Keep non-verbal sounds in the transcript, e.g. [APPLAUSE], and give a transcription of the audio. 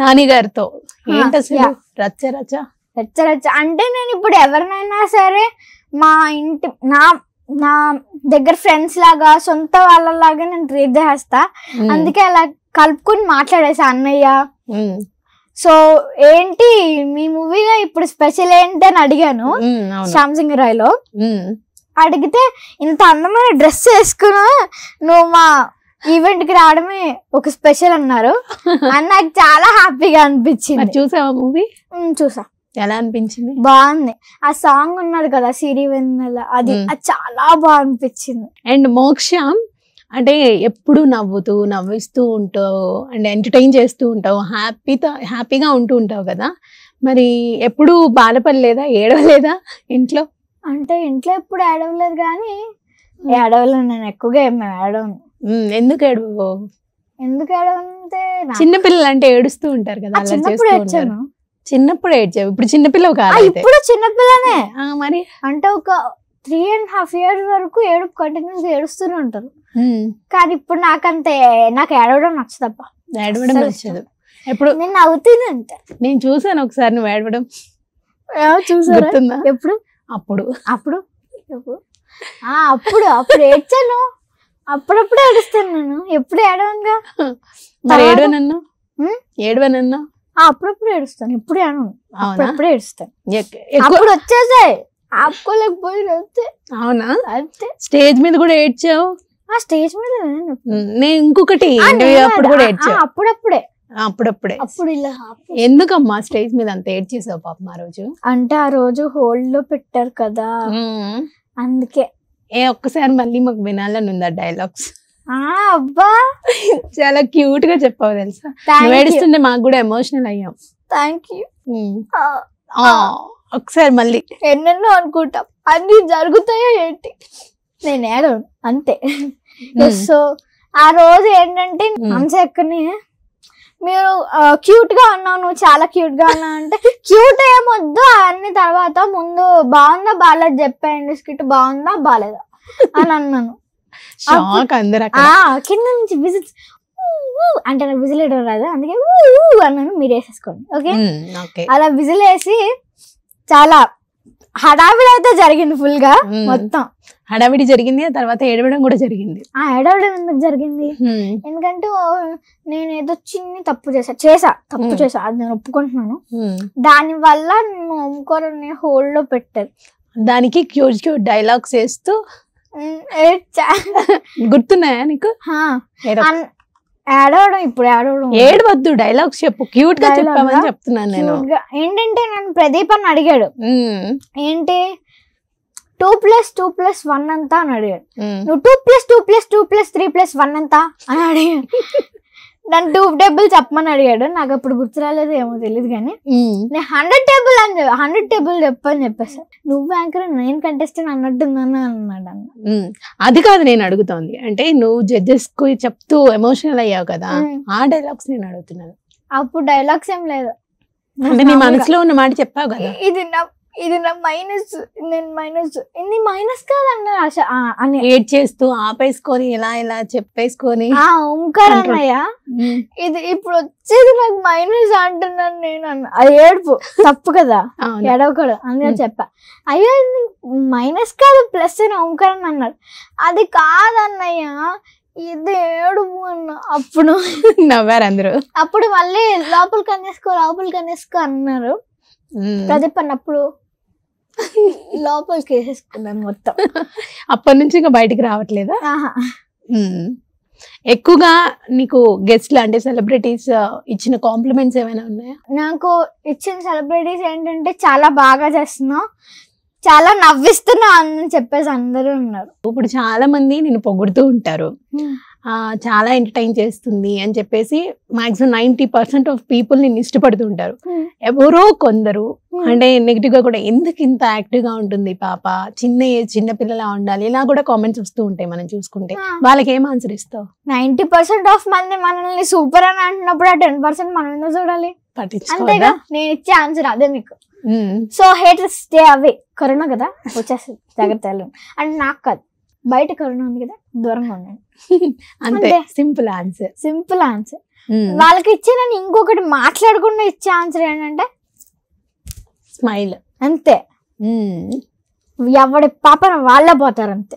నాని గారితో రచ్చ అంటే నేను ఇప్పుడు ఎవరినైనా సరే మా ఇంటి నా నా దగ్గర ఫ్రెండ్స్ లాగా సొంత వాళ్ళలాగా నేను ట్రీట్ చేస్తా అందుకే అలా కలుపుకుని మాట్లాడేసా అన్నయ్య సో ఏంటి మీ మూవీలో ఇప్పుడు స్పెషల్ ఏంటి అని అడిగాను శాంసింగ్ లో అడిగితే ఇంత అందమైన డ్రెస్ వేసుకున్నా నువ్వు మా ఈవెంట్ కి రావడమే ఒక స్పెషల్ అన్నారు [LAUGHS] అని నాకు చాలా హ్యాపీగా అనిపించింది చూసావా మూవీ చూసా ఎలా అనిపించింది బాగుంది ఆ సాంగ్ ఉన్నారు కదా సిరి వెన్నెల అది చాలా బాగా అనిపించింది అండ్ మోక్ష అంటే ఎప్పుడు నవ్వుతూ నవ్విస్తూ ఉంటావు అండ్ ఎంటర్టైన్ చేస్తూ ఉంటావు హ్యాపీతో హ్యాపీగా ఉంటూ ఉంటావు కదా మరి ఎప్పుడు బాధపడలేదా ఏడవలేదా ఇంట్లో అంటే ఇంట్లో ఎప్పుడు ఏడవలేదు కానీ ఏడవలే నేను ఎక్కువగా ఏమి ఏడవను ఎందుకు ఏడుపు ఎందుకు ఏడంటే చిన్నపిల్లలు అంటే ఏడుస్తూ ఉంటారు కదా చిన్నప్పుడు ఏడ్చాను చిన్నప్పుడు ఏడ్చావు ఇప్పుడు చిన్నపిల్లవు కాదు ఇప్పుడు చిన్నపిల్లనే ఆ, మరి అంటే ఒక త్రీ అండ్ హాఫ్ ఇయర్ వరకు ఏడుపు కంటిన్యూస్ ఏడుస్తూనే ఉంటారు కానీ ఇప్పుడు నాకంతే నాకు ఏడవడం నచ్చదప్ప ఏడవడం నచ్చదు ఎప్పుడు నేను నవ్వుతుంది అంతే నేను చూసాను ఒకసారి నువ్వు ఏడవడం చూసారా ఎప్పుడు అప్పుడు అప్పుడు ఆ అప్పుడు అప్పుడు ఏడ్చాను అప్పుడప్పుడు ఏడుస్తున్నాను ఎప్పుడు ఏడవంగా మరి ఏడవనన్నా ఏడవనన్నా అప్పుడప్పుడు ఏడుస్తాను ఎప్పుడు ఏడవను అప్పుడప్పుడు ఏడుస్తాను ఎప్పుడు వచ్చేసాయి ఆపుకోలేకపోయి అవునా అంతే స్టేజ్ మీద కూడా ఏడ్చావు ఆ స్టేజ్ మీద నేను ఇంకొకటి అప్పుడు కూడా ఏడ్చావు అప్పుడప్పుడే అప్పుడప్పుడే అప్పుడు ఇలా ఎందుకమ్మా స్టేజ్ మీద అంత ఏడ్ చేసావు పాపం ఆ రోజు అంటే ఆ రోజు హోల్డ్ లో పెట్టారు కదా అందుకే ఏ ఒక్కసారి మళ్ళీ మాకు వినాలని ఉంది ఆ డైలాగ్స్ అబ్బా చాలా క్యూట్ గా చెప్పావు తెలుసా ఏడుస్తుంటే మాకు కూడా ఎమోషనల్ అయ్యాం థ్యాంక్ యూ ఒకసారి మళ్ళీ ఎన్నెన్నో అనుకుంటాం అన్ని జరుగుతాయో ఏంటి నేను ఏడను అంతే సో ఆ రోజు ఏంటంటే మంచి ఎక్కడనే మీరు క్యూట్ గా ఉన్నావు నువ్వు చాలా క్యూట్ గా ఉన్నావు అంటే క్యూట్ ఏమొద్దు అన్ని తర్వాత ముందు బాగుందా బాగాలేదు చెప్పాయండి స్కిట్ బాగుందా బాగాలేదా అని అన్నాను కింద నుంచి విజిట్ అంటే నాకు విజిల్ వేయడం రాదు అందుకే అన్నాను మీరు వేసేసుకోండి ఓకే అలా విజిల్ వేసి చాలా హడావిడి అయితే జరిగింది ఫుల్ గా మొత్తం హడావిడి జరిగింది ఆ తర్వాత ఏడవడం కూడా జరిగింది ఆ ఏడవడం ఎందుకు జరిగింది ఎందుకంటే నేను ఏదో చిన్ని తప్పు చేసా చేసా తప్పు చేసా అది నేను ఒప్పుకుంటున్నాను దాని వల్ల మా హోల్డ్ లో పెట్టారు దానికి క్యూజ్ క్యూ డైలాగ్స్ వేస్తూ గుర్తున్నాయా నీకు ఏడవడం ఇప్పుడు ఏడవడం ఏడవద్దు డైలాగ్స్ చెప్పు క్యూట్ గా చెప్పామని చెప్తున్నాను నేను ఏంటంటే నన్ను ప్రదీప్ అని అడిగాడు ఏంటి two plus two plus one అంతా అని అడిగాడు నువ్వు two plus two plus two plus three plus one అంతా అని అడిగాడు నన్ను టూ టేబుల్ చెప్పమని అడిగాడు నాకు అప్పుడు గుర్తు ఏమో తెలియదు కానీ నేను హండ్రెడ్ టేబుల్ అని హండ్రెడ్ టేబుల్ చెప్పని చెప్పేసి నువ్వు యాంకర్ నేను కంటెస్టెంట్ అన్నట్టు అన్నాడు అన్న అది కాదు నేను అడుగుతోంది అంటే నువ్వు జడ్జెస్ కు చెప్తూ ఎమోషనల్ అయ్యావు కదా ఆ డైలాగ్స్ నేను అడుగుతున్నాను అప్పుడు డైలాగ్స్ ఏం లేదు అంటే నీ మనసులో ఉన్న మాట చెప్పావు కదా ఇది నా ఇది నా మైనస్ నేను మైనస్ ఇది మైనస్ కాదన్న ఆశ అని ఏడ్ చేస్తూ ఆపేసుకొని ఇలా ఇలా చెప్పేసుకొని ఓంకార్ అన్నయ్య ఇది ఇప్పుడు వచ్చేది నాకు మైనస్ అంటున్నాను నేను అన్న ఏడుపు తప్పు కదా ఎడవకూడదు అందుకే చెప్పా అయ్యో మైనస్ కాదు ప్లస్ అని ఓంకార్ అని అన్నాడు అది కాదన్నయ్య ఇది ఏడుపు అన్న అప్పుడు నవ్వారు అందరూ అప్పుడు మళ్ళీ లోపలికి అనేసుకో లోపలికి అనేసుకో అన్నారు ప్రదీప్ అన్నప్పుడు లోపలికి వేసేసుకున్నాను మొత్తం అప్పటి నుంచి ఇంకా బయటికి రావట్లేదా ఎక్కువగా నీకు గెస్ట్లు అంటే సెలబ్రిటీస్ ఇచ్చిన కాంప్లిమెంట్స్ ఏమైనా ఉన్నాయా నాకు ఇచ్చిన సెలబ్రిటీస్ ఏంటంటే చాలా బాగా చేస్తున్నావు చాలా నవ్విస్తున్నావు అని చెప్పేసి అందరూ ఉన్నారు ఇప్పుడు చాలా మంది నేను పొగుడుతూ ఉంటారు చాలా ఎంటర్టైన్ చేస్తుంది అని చెప్పేసి maximum ninety percent of people నేను ఇష్టపడుతుంటారు hmm. ఎవరో కొందరు hmm. అంటే గా కూడా ఎందుకు ఇంత యాక్టివ్ గా ఉంటుంది పాప చిన్న చిన్న పిల్లలా ఉండాలి ఇలా కూడా కామెంట్స్ వస్తూ ఉంటాయి మనం చూసుకుంటే hmm. వాళ్ళకి ఏం ఆన్సర్ ఇస్తావు నైన్టీ పర్సెంట్ ఆఫ్ మంది మనల్ని సూపర్ అని అంటున్నప్పుడు ఆ టెన్ పర్సెంట్ మనం చూడాలి అంతేగా నేను ఇచ్చే ఆన్సర్ అదే మీకు so haters stay away corona కదా వచ్చేస్తుంది జాగ్రత్తలు అంటే నాకు కాదు బయట కరోనా ఉంది కదా దూరంగా ఉండండి [LAUGHS] అంతే సింపుల్ ఆన్సర్ సింపుల్ ఆన్సర్ వాళ్ళకి ఇచ్చే నేను ఇంకొకటి మాట్లాడకుండా ఇచ్చే ఆన్సర్ ఏంటంటే స్మైల్ అంతే ఎవడి పాపన వాళ్ళే పోతారు అంతే